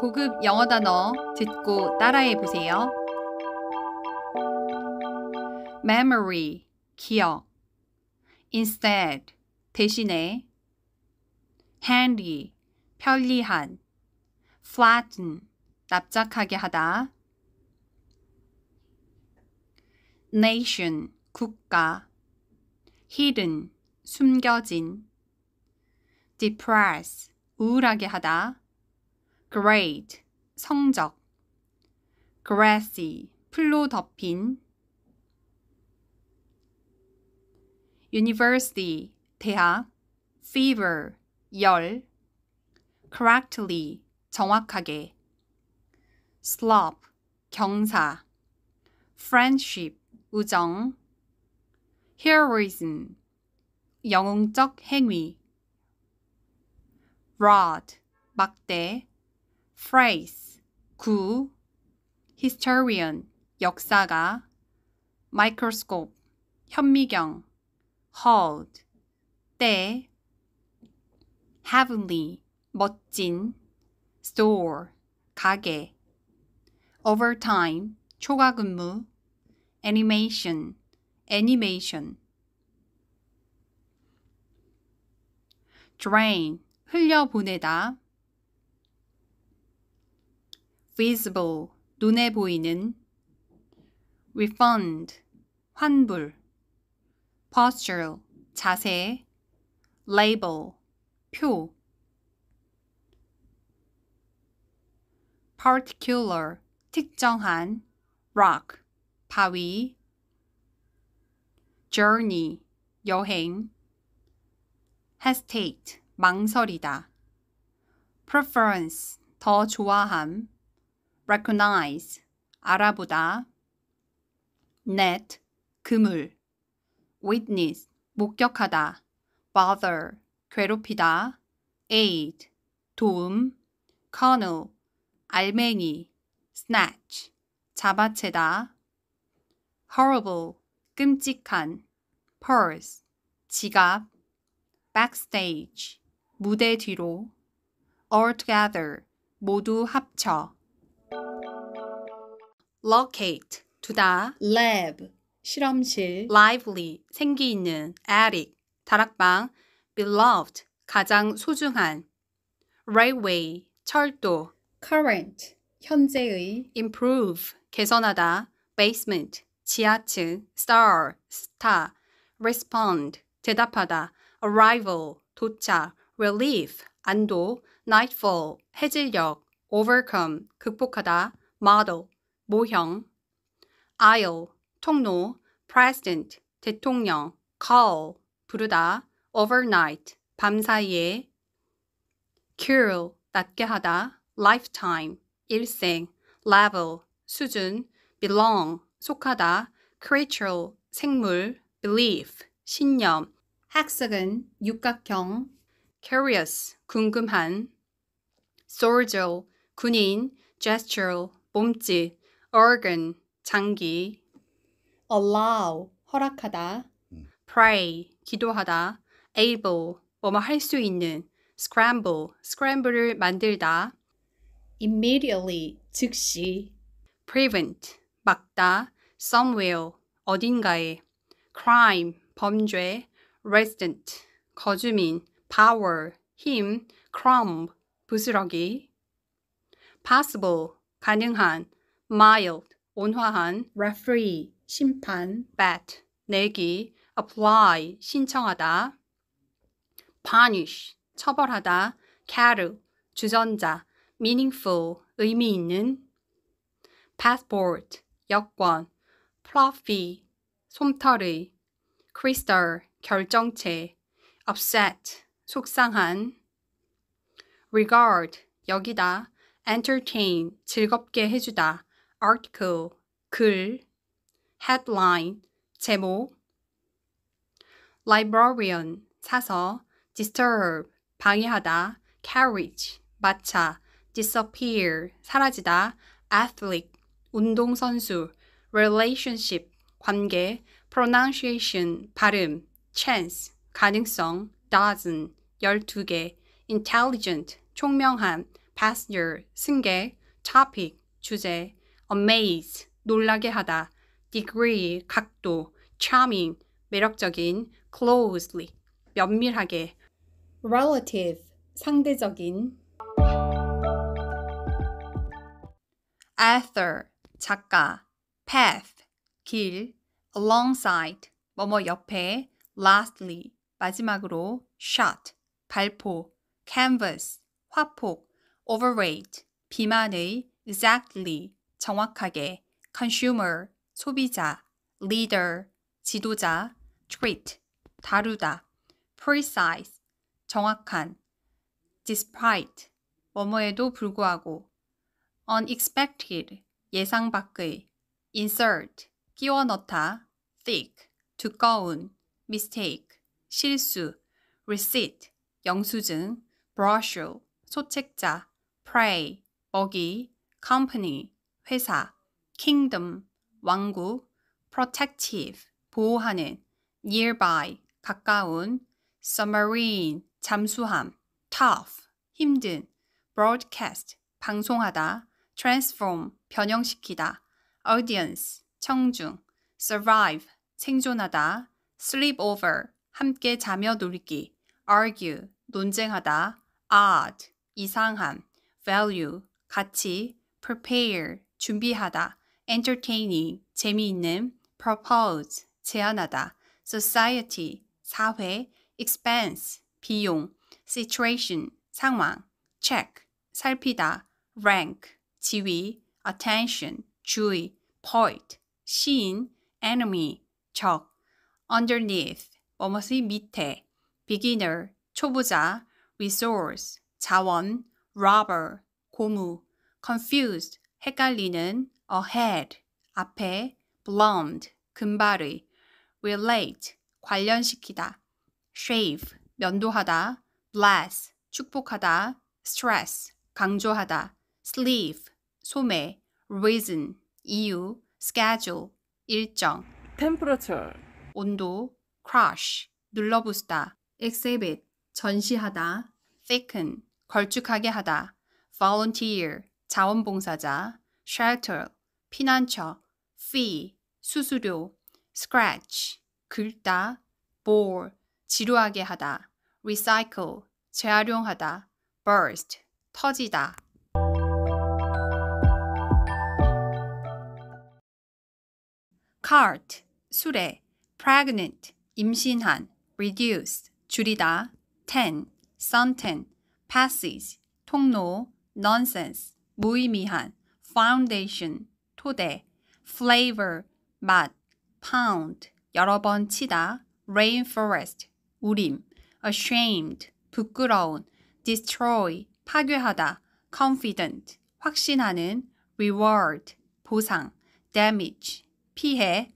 고급 영어 단어 듣고 따라해 보세요. memory 기억 instead 대신에 handy 편리한 flatten 납작하게 하다 nation 국가 hidden 숨겨진 depress, 우울하게 하다. grade, 성적. grassy, 풀로 덮인. university, 대학. fever, 열. correctly, 정확하게. slop, 경사. friendship, 우정. heroism, 영웅적 행위. rod, 막대, phrase, 구, historian, 역사가, microscope, 현미경, hold, 때, heavenly, 멋진, store, 가게, overtime, 초과 근무, animation, 애니메이션, drain, 흘려보내다 visible 눈에 보이는 refund 환불 postural 자세 label 표 particular 특정한 rock 바위 journey 여행 hesitate 망설이다. preference, 더 좋아함. recognize, 알아보다. net, 그물. witness, 목격하다. bother, 괴롭히다. aid, 도움. kernel, 알맹이. snatch, 잡아채다. horrible, 끔찍한. purse, 지갑. backstage, 무대 뒤로 all together 모두 합쳐 locate 두다 lab 실험실 lively 생기 있는 attic 다락방 beloved 가장 소중한 railway 철도 current 현재의 improve 개선하다 basement 지하층 star 스타 respond 대답하다 arrival 도착 relief, 안도, nightfall, 해질녘, overcome, 극복하다, model, 모형, aisle, 통로, president, 대통령, call, 부르다, overnight, 밤사이에, cure, 낫게 하다, lifetime, 일생, level, 수준, belong, 속하다, creature, 생물, belief, 신념, 학습은 육각형, curious, 궁금한, soldier, 군인, gesture, 몸짓, organ, 장기, allow, 허락하다, pray, 기도하다, able, 뭐뭐 할 수 있는, scramble, scramble을 만들다, immediately, 즉시, prevent, 막다, somewhere, 어딘가에, crime, 범죄, resident, 거주민, power, 힘, crumb, 부스러기 possible, 가능한 mild, 온화한 referee, 심판 bat, 내기 apply, 신청하다 punish, 처벌하다 carry, 주전자 meaningful, 의미 있는 passport, 여권 fluffy, 솜털의 crystal, 결정체 upset, 속상한 regard 여기다 entertain 즐겁게 해주다 article 글 headline 제목 librarian 사서 disturb 방해하다 carriage 마차 disappear 사라지다 athlete 운동선수 relationship 관계 pronunciation 발음 chance 가능성 dozen 12개, intelligent, 총명한, passenger, 승객, topic, 주제, amaze, 놀라게 하다, degree, 각도, charming, 매력적인, closely, 면밀하게, relative, 상대적인, author, 작가, path, 길, alongside, 뭐뭐 옆에, lastly, 마지막으로, shot, 발포, canvas, 화폭, overweight, 비만의, exactly, 정확하게, consumer, 소비자, leader, 지도자, treat, 다루다, precise, 정확한, despite, 뭐뭐에도 불구하고, unexpected, 예상 밖의, insert, 끼워 넣다, thick, 두꺼운, mistake, 실수, receipt, 영수증, brochure, 소책자, prey, 먹이, company, 회사, kingdom, 왕국, protective, 보호하는, nearby, 가까운, submarine, 잠수함, tough, 힘든, broadcast, 방송하다, transform, 변형시키다, audience, 청중, survive, 생존하다, sleep over, 함께 자며 놀기, argue, 논쟁하다, odd, 이상함, value, 가치, prepare, 준비하다, entertaining, 재미있는, propose, 제안하다, society, 사회, expense, 비용, situation, 상황, check, 살피다, rank, 지위, attention, 주의, point, 시인, enemy, 적, underneath, 뭐뭇의 밑에, beginner, 초보자, resource, 자원, robber, 고무, confused, 헷갈리는, ahead, 앞에, blonde, 금발의, relate, 관련시키다, shave, 면도하다, bless, 축복하다, stress, 강조하다, sleeve, 소매, reason, 이유, schedule, 일정, temperature, 온도, crush, 눌러부수다, exhibit 전시하다, thicken 걸쭉하게 하다, volunteer 자원봉사자, shelter 피난처, fee 수수료, scratch 긁다, bore 지루하게 하다, recycle 재활용하다, burst 터지다. cart 수레, pregnant 임신한, reduce d 줄이다, ten, suntan, passage, 통로, nonsense, 무의미한, foundation, 토대, flavor, 맛, pound, 여러 번 치다, rainforest, 우림, ashamed, 부끄러운, destroy, 파괴하다, confident, 확신하는, reward, 보상, damage, 피해,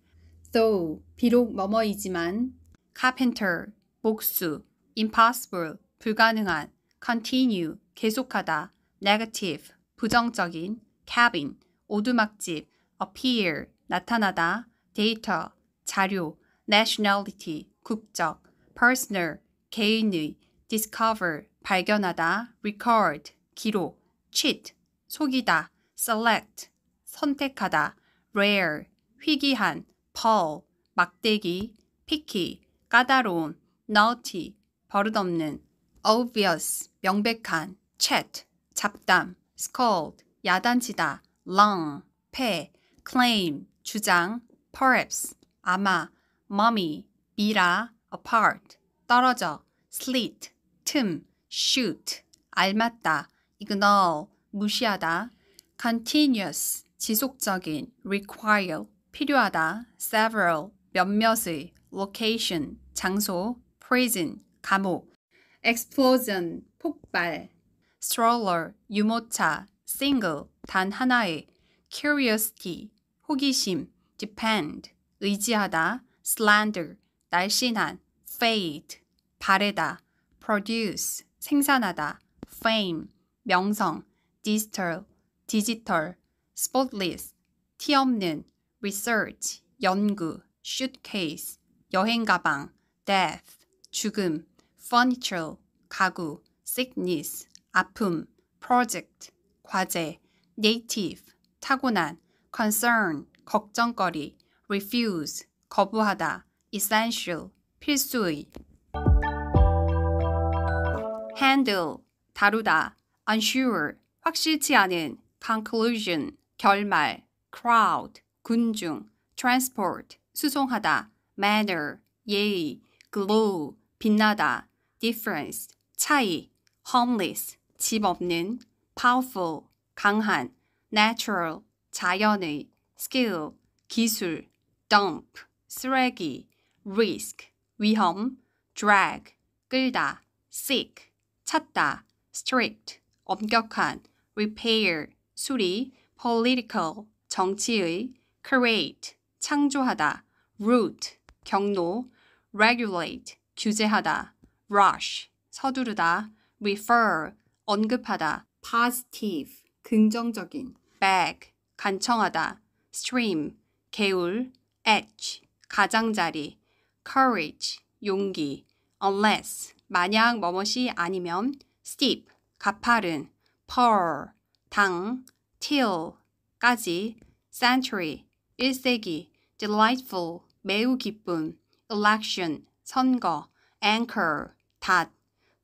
though, 비록 뭐뭐이지만, carpenter, 복수, impossible, 불가능한, continue, 계속하다, negative, 부정적인, cabin, 오두막집, appear, 나타나다, data, 자료, nationality, 국적, personal, 개인의, discover, 발견하다, record, 기록, cheat, 속이다, select, 선택하다, rare, 희귀한, p a l 막대기, picky, 까다로운, naughty, 버릇없는, obvious, 명백한, chat, 잡담, scold, 야단치다, l o n g 폐, claim, 주장, perhaps, 아마, mummy, 미라, apart, 떨어져, slit, 틈, shoot, 알맞다, ignore, 무시하다, continuous, 지속적인, require, 필요하다, several, 몇몇의, location, 장소, prison 감옥, explosion 폭발, stroller 유모차, single 단 하나의, curiosity 호기심, depend 의지하다, slander 날씬한, fade 바래다, produce 생산하다, fame 명성, digital 디지털, spotless 티 없는, research 연구, suitcase 여행 가방, death 죽음, furniture, 가구, sickness, 아픔, project, 과제, native, 타고난, concern, 걱정거리, refuse, 거부하다, essential, 필수의 handle, 다루다, unsure, 확실치 않은, conclusion, 결말, crowd, 군중, transport, 수송하다, manner, 예의, glow, 빛나다, difference, 차이, homeless, 집 없는, powerful, 강한, natural, 자연의, skill, 기술, dump, 쓰레기, risk, 위험, drag, 끌다, seek, 찾다, strict, 엄격한, repair, 수리, political, 정치의, create, 창조하다, root, 경로, regulate, 규제하다, rush, 서두르다, refer, 언급하다, positive, 긍정적인, beg, 간청하다, stream, 개울, edge, 가장자리, courage, 용기, unless, 만약 뭐뭇이 아니면, steep, 가파른, pearl, 당, till, 까지, century, 1세기, delightful, 매우 기쁨, election, 선거, anchor, 닷,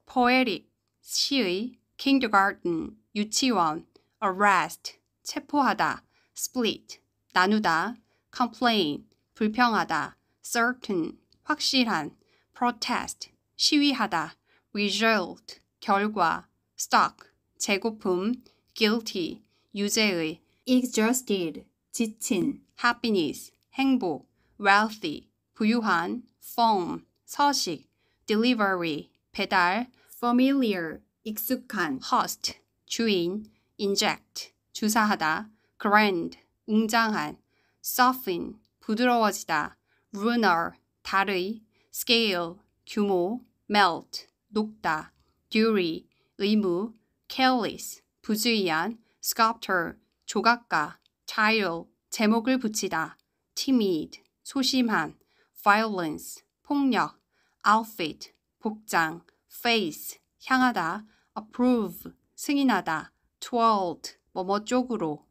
poetic, 시의, kindergarten, 유치원, arrest, 체포하다, split, 나누다, complain, 불평하다, certain, 확실한, protest, 시위하다, result, 결과, stock, 재고품, guilty, 유죄의, exhausted, 지친, happiness, 행복, wealthy, 부유한, form, 서식, delivery, 배달, familiar, 익숙한, host, 주인, inject, 주사하다, grand, 웅장한, soften, 부드러워지다, runner, 달의, scale, 규모, melt, 녹다, duty, 의무, careless, 부주의한, sculptor, 조각가, tile, 제목을 붙이다, timid, 소심한, violence, 폭력, outfit, 복장, face, 향하다, approve, 승인하다, toward, 뭐뭐 쪽으로